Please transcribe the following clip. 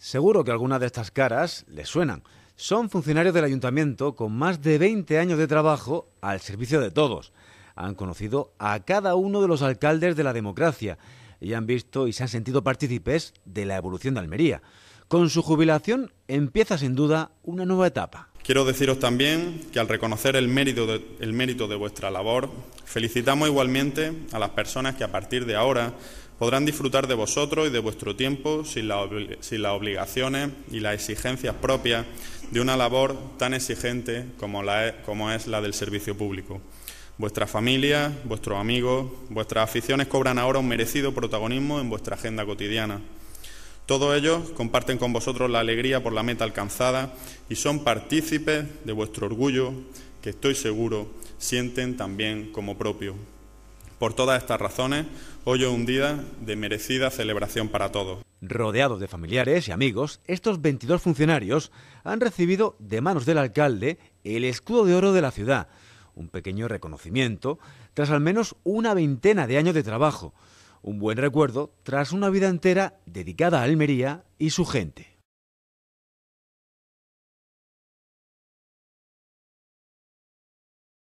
Seguro que algunas de estas caras les suenan. Son funcionarios del ayuntamiento con más de 20 años de trabajo al servicio de todos. Han conocido a cada uno de los alcaldes de la democracia y han visto y se han sentido partícipes de la evolución de Almería. Con su jubilación empieza sin duda una nueva etapa. Quiero deciros también que al reconocer el mérito, de, el mérito de vuestra labor, felicitamos igualmente a las personas que a partir de ahora Podrán disfrutar de vosotros y de vuestro tiempo sin, las obligaciones y las exigencias propias de una labor tan exigente e, como, es la del servicio público. Vuestra familia, vuestros amigos, vuestras aficiones cobran ahora un merecido protagonismo en vuestra agenda cotidiana. Todos ellos comparten con vosotros la alegría por la meta alcanzada y son partícipes de vuestro orgullo que estoy seguro sienten también como propio. Por todas estas razones, hoy es un día de merecida celebración para todos. Rodeados de familiares y amigos, estos 22 funcionarios han recibido de manos del alcalde el escudo de oro de la ciudad, un pequeño reconocimiento tras al menos una veintena de años de trabajo, un buen recuerdo tras una vida entera dedicada a Almería y su gente.